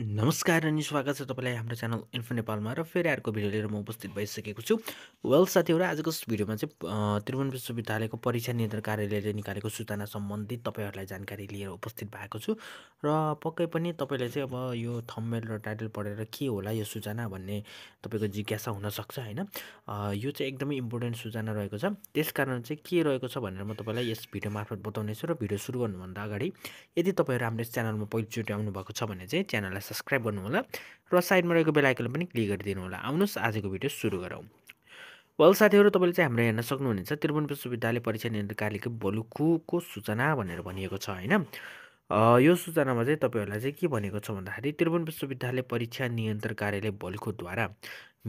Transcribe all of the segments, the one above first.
नमस्कार अनि स्वागत छ तपाईँलाई हाम्रो च्यानल इन्फो नेपालमा र फेरि अर्को भिडियो लिएर म उपस्थित भइसकेको छु वेल साथीहरू आजको भिडियोमा चाहिँ त्रिभुवन विश्वविद्यालयको परीक्षा नियन्त्रण कार्यालयले निकालेको सूचना सम्बन्धित तपाईँहरूलाई जानकारी लिएर उपस्थित भएको छु र पक्कै पनि तपाईँले चाहिँ अब यो थम्मेल र टाइटल पढेर के होला यो सूचना भन्ने तपाईँको जिज्ञासा हुनसक्छ होइन यो चाहिँ एकदमै इम्पोर्टेन्ट सूचना रहेको छ त्यस कारण चाहिँ के रहेको छ भनेर म तपाईँलाई यस भिडियो मार्फत बताउनेछु र भिडियो सुरु गर्नुभन्दा अगाडि यदि तपाईँहरू हाम्रो च्यानलमा पहिलोचोटि आउनुभएको छ भने चाहिँ च्यानललाई सब्सक्राइब गर्नुहोला र साइडमा रहेको आइकन पनि क्लिक गरिदिनु होला आउनुहोस् आजको भिडियो सुरु गरौँ वल साथीहरू तपाईँले चाहिँ हाम्रो हेर्न सक्नुहुनेछ त्रिभुवन विश्वविद्यालय परीक्षा नियन्त्रण कार्यालयको बलुकुको सूचना भनेर भनिएको छ होइन यो सूचनामा चाहिँ तपाईँहरूलाई चाहिँ के भनेको छ भन्दाखेरि त्रिभुवन विश्वविद्यालय परीक्षा नियन्त्रण कार्यालय बल्खुद्वारा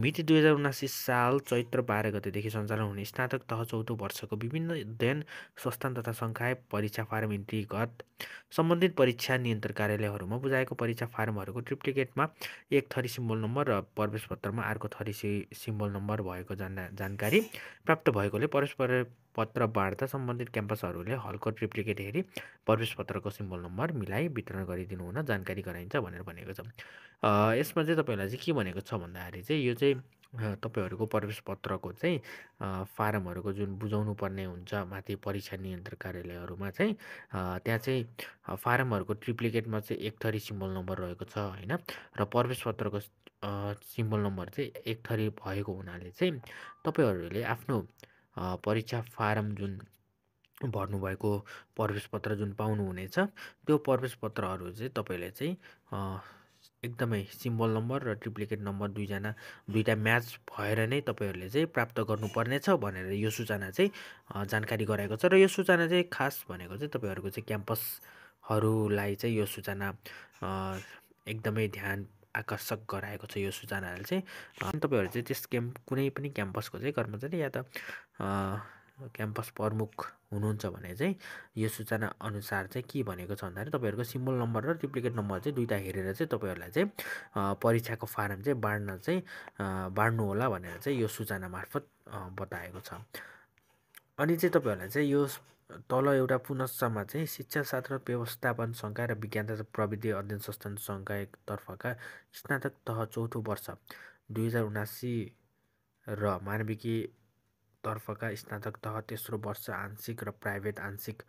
मिति दुई हजार उनासी साल चैत्र बाह्र गतेदेखि सञ्चालन हुने स्नातक तह चौथो वर्षको विभिन्न अध्ययन संस्थान तथा सङ्ख्या परीक्षा फारम इन्ट्रीगत सम्बन्धित परीक्षा नियन्त्रण कार्यालयहरूमा बुझाएको परीक्षा फारमहरूको ट्रिप्लिकेटमा एक थरी सिम्बोल नम्बर र प्रवेश पत्रमा अर्को थरी सि सिम्बोल नम्बर भएको जान जानकारी प्राप्त भएकोले परस्पर पत्र बाँड्दा सम्बन्धित क्याम्पसहरूले हलको ट्रिप्लिकेट हेरी प्रवेश पत्रको सिम्बल नम्बर मिलाइ वितरण गरिदिनु हुन जानकारी गराइन्छ भनेर भनेको छ यसमा चाहिँ तपाईँहरूलाई चाहिँ के भनेको छ भन्दाखेरि चाहिँ यो चाहिँ तपाईँहरूको पत्रको चाहिँ फारमहरूको जुन बुझाउनु पर्ने हुन्छ माथि परीक्षा नियन्त्रण कार्यालयहरूमा चाहिँ त्यहाँ चाहिँ फारमहरूको ट्रिप्लिकेटमा चाहिँ एक थरी सिम्बल नम्बर रहेको छ होइन र प्रवेश पत्रको सिम्बल नम्बर चाहिँ एक थरी भएको हुनाले चाहिँ तपाईँहरूले आफ्नो परीक्षा फारम जुन भर्नुभएको पत्र जुन पाउनुहुनेछ त्यो प्रवेश प्रवेशपत्रहरू चाहिँ तपाईँले चाहिँ एकदमै सिम्बल नम्बर र ट्रिप्लिकेट नम्बर दुईजना दुईवटा म्याच भएर नै तपाईँहरूले चाहिँ प्राप्त गर्नुपर्नेछ भनेर यो सूचना चाहिँ जानकारी गराएको छ र यो सूचना चाहिँ खास भनेको चाहिँ तपाईँहरूको चाहिँ क्याम्पसहरूलाई चाहिँ यो सूचना एकदमै ध्यान आकर्षक गराएको छ यो सूचनाले चाहिँ तपाईँहरू चाहिँ त्यस क्याम्प कुनै पनि क्याम्पसको चाहिँ कर्मचारी या त क्याम्पस प्रमुख हुनुहुन्छ भने चाहिँ यो सूचना अनुसार चाहिँ के भनेको छ भन्दाखेरि तपाईँहरूको सिम्बल नम्बर र डुप्लिकेट नम्बर चाहिँ दुइटा हेरेर चाहिँ तपाईँहरूलाई चाहिँ परीक्षाको फारम चाहिँ बाँड्न चाहिँ बाँड्नु होला भनेर चाहिँ यो सूचना मार्फत बताएको छ अनि चाहिँ तपाईँहरूलाई चाहिँ यो तल एउटा पुनश्चमा चाहिँ शिक्षा शास्त्र व्यवस्थापन संकाय र विज्ञान तथा प्रविधि अध्ययन संस्थान एकतर्फका स्नातक तह चौथो वर्ष दुई र मानविकी तर्फका स्नातक तह तेस्रो वर्ष आंशिक र प्राइभेट आंशिक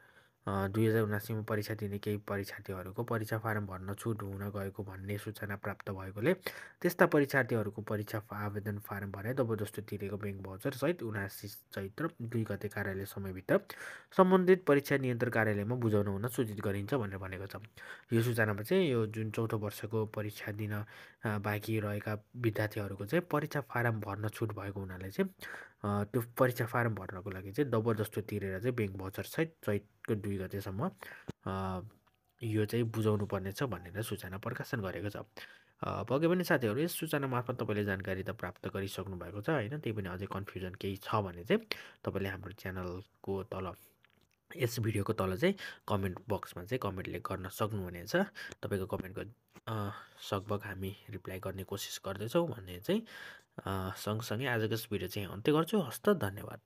दुई हजार उनासीमा परीक्षा दिने केही परीक्षार्थीहरूको परीक्षा फारम भर्न छुट हुन गएको भन्ने सूचना प्राप्त भएकोले त्यस्ता परीक्षार्थीहरूको परीक्षा आवेदन फारम भरे जस्तो तिरेको ब्याङ्क सहित उनासी चैत्र दुई गते कार्यालय समयभित्र सम्बन्धित परीक्षा नियन्त्रण कार्यालयमा बुझाउन हुन सूचित गरिन्छ भनेर भनेको छ यो सूचनामा चाहिँ यो जुन चौथो वर्षको परीक्षा दिन बाँकी रहेका विद्यार्थीहरूको चाहिँ परीक्षा फारम भर्न छुट भएको हुनाले चाहिँ त्यो परीक्षा फारम भर्नको लागि चाहिँ जस्तो तिरेर चाहिँ ब्याङ्क भचर सहित चैतको दुई गतेसम्म यो चाहिँ बुझाउनु पर्नेछ भनेर सूचना प्रकाशन गरेको छ पके पनि साथीहरू यस सूचना मार्फत तपाईँले जानकारी त प्राप्त गरिसक्नु भएको छ होइन त्यही पनि अझै कन्फ्युजन केही छ भने चाहिँ तपाईँले हाम्रो च्यानलको तल यस भिडियोको तल चाहिँ कमेन्ट बक्समा चाहिँ कमेन्टले गर्न सक्नुहुनेछ तपाईँको कमेन्टको सकभग हामी रिप्लाई गर्ने कोसिस गर्दैछौँ भन्ने चाहिँ सँगसँगै आजको यस भिडियो चाहिँ अन्त्य गर्छु हस्त धन्यवाद